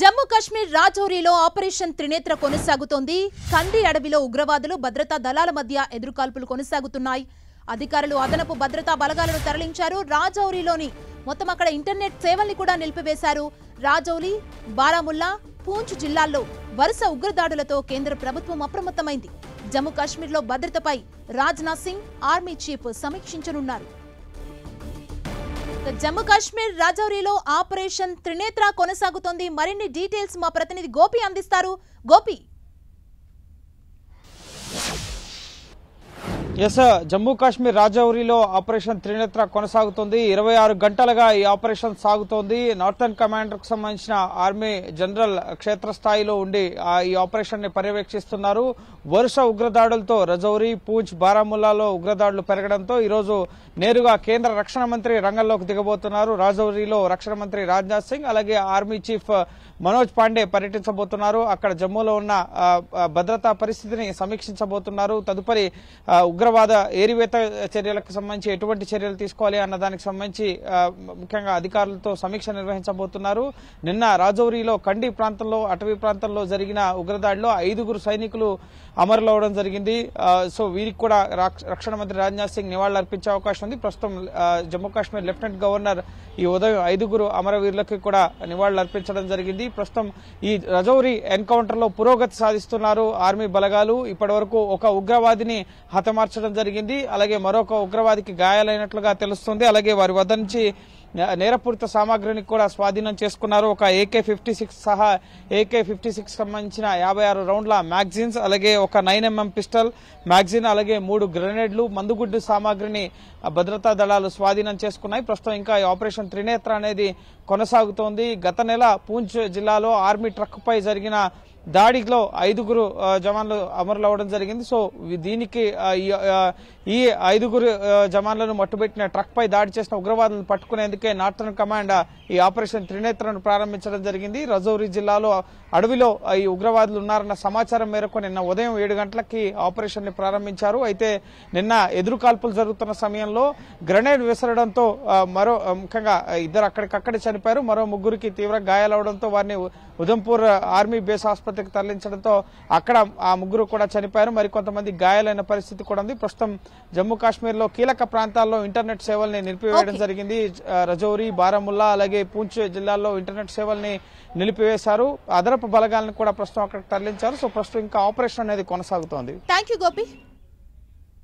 జమ్మూ కశ్మీర్ రాజౌరిలో ఆపరేషన్ త్రినేత్ర కొనసాగుతోంది కండి అడవిలో ఉగ్రవాదులు భద్రతా దళాల మధ్య ఎదురుకాల్పులు కొనసాగుతున్నాయి అధికారులు అదనపు భద్రతా బలగాలను తరలించారు రాజౌరిలోని మొత్తం అక్కడ ఇంటర్నెట్ సేవల్ని కూడా నిలిపివేశారు రాజౌలి బారాముల్లా పూంచ్ జిల్లాల్లో వరుస ఉగ్రదాడులతో కేంద్ర ప్రభుత్వం అప్రమత్తమైంది జమ్మూ కాశ్మీర్లో భద్రతపై రాజ్నాథ్ సింగ్ ఆర్మీ చీఫ్ సమీక్షించనున్నారు జమ్మూ కాశ్మీర్ రాజౌరిలో ఆపరేషన్ త్రినేత్ర కొనసాగుతోంది మరిన్ని డీటెయిల్స్ మా ప్రతినిధి గోపి అందిస్తారు గోపి ఎస్ జమ్మూ కాశ్మీర్ రాజౌరిలో ఆపరేషన్ త్రినేత్ర కొనసాగుతోంది ఇరవై ఆరు గంటలుగా ఈ ఆపరేషన్ సాగుతోంది నార్థన్ కమాండర్కు సంబంధించిన ఆర్మీ జనరల్ క్షేత్రస్థాయిలో ఉండి ఈ ఆపరేషన్ ని పర్యవేక్షిస్తున్నారు వరుస ఉగ్రదాడులతో రజౌరి పూంచ్ బారాముల్లాలో ఉగ్రదాడులు పెరగడంతో ఈరోజు నేరుగా కేంద్ర రక్షణ మంత్రి రంగంలోకి దిగబోతున్నారు రాజౌరిలో రక్షణ మంత్రి రాజ్నాథ్ సింగ్ అలాగే ఆర్మీ చీఫ్ మనోజ్ పాండే పర్యటించబోతున్నారు అక్కడ జమ్మూలో ఉన్న భద్రతా పరిస్థితిని సమీక్షించబోతున్నారు తదుపరి ఉగ్ర ఉగ్రవాద ఏరివేత చర్యలకు సంబంధించి ఎటువంటి చర్యలు తీసుకోవాలి అన్న దానికి సంబంధించి ముఖ్యంగా అధికారులతో సమీక్ష నిర్వహించబోతున్నారు నిన్న రాజౌరిలో కండి ప్రాంతంలో అటవీ ప్రాంతంలో జరిగిన ఉగ్రదాడిలో ఐదుగురు సైనికులు అమరులవడం జరిగింది సో వీరికి కూడా రక్షణ మంత్రి రాజ్నాథ్ సింగ్ నివాళులు అర్పించే అవకాశం ఉంది ప్రస్తుతం జమ్మూ కాశ్మీర్ లెఫ్టినెంట్ గవర్నర్ ఈ ఉదయం ఐదుగురు అమరవీరులకి కూడా నివాళులు అర్పించడం జరిగింది ప్రస్తుతం ఈ రజౌరి ఎన్కౌంటర్లో పురోగతి సాధిస్తున్నారు ఆర్మీ బలగాలు ఇప్పటి ఒక ఉగ్రవాదిని హతమార్చారు అమర్చడం జరిగింది అలాగే మరొక ఉగ్రవాదికి గాయాలైనట్లుగా తెలుస్తుంది అలాగే వారి వద్ద నుంచి నేరపూరిత సామాగ్రిని కూడా స్వాధీనం చేసుకున్నారు ఒక ఏకే ఫిఫ్టీ సిక్స్ సహా ఏకే ఫిఫ్టీ సిక్స్ సంబంధించిన యాభై ఆరు రౌండ్ల మ్యాగ్జిన్స్ అలాగే ఒక నైన్ ఎంఎం పిస్టల్ మ్యాగ్జిన్ అలాగే మూడు గ్రెనేడ్లు మందుగుడ్డు సామాగ్రిని భద్రతా దళాలు స్వాధీనం చేసుకున్నాయి ప్రస్తుతం ఇంకా ఆపరేషన్ త్రినేత్ర అనేది కొనసాగుతోంది గత నెల పూంచ్ జిల్లాలో ఆర్మీ ట్రక్పై జరిగిన దాడిలో ఐదుగురు జవాన్లు అమరులు అవడం జరిగింది సో దీనికి ఈ ఐదుగురు జవాన్లను మట్టుబెట్టిన ట్రక్ పై దాడి చేసిన ఉగ్రవాదులను పట్టుకునేందుకే నార్థన్ కమాండ్ ఈ ఆపరేషన్ త్రినేత్రను ప్రారంభించడం జరిగింది రజౌరి జిల్లాలో అడవిలో ఈ ఉగ్రవాదులు ఉన్నారన్న సమాచారం మేరకు నిన్న ఉదయం ఏడు గంటలకి ఆపరేషన్ ని ప్రారంభించారు అయితే నిన్న ఎదురు కాల్పులు జరుగుతున్న సమయంలో గ్రనేడ్ విసరడంతో మరో ముఖ్యంగా ఇద్దరు అక్కడికక్కడే చనిపోయారు మరో ముగ్గురికి తీవ్ర గాయాలవడంతో వారిని ఉదంపూర్ ఆర్మీ బేస్ ఆస్పత్రి ఆసుపత్రికి తరలించడంతో అక్కడ ఆ ముగ్గురు కూడా చనిపోయారు మరికొంతమంది గాయాలైన పరిస్థితి కూడా ఉంది ప్రస్తుతం జమ్మూ కాశ్మీర్ లో కీలక ప్రాంతాల్లో ఇంటర్నెట్ సేవల్ని నిలిపివేయడం జరిగింది రజౌరి బారాముల్లా అలాగే పూంచ్ జిల్లాల్లో ఇంటర్నెట్ సేవల్ని నిలిపివేశారు అదనపు బలగాలను కూడా ప్రస్తుతం అక్కడ తరలించారు సో ప్రస్తుతం ఇంకా ఆపరేషన్ అనేది కొనసాగుతోంది థ్యాంక్ యూ గోపి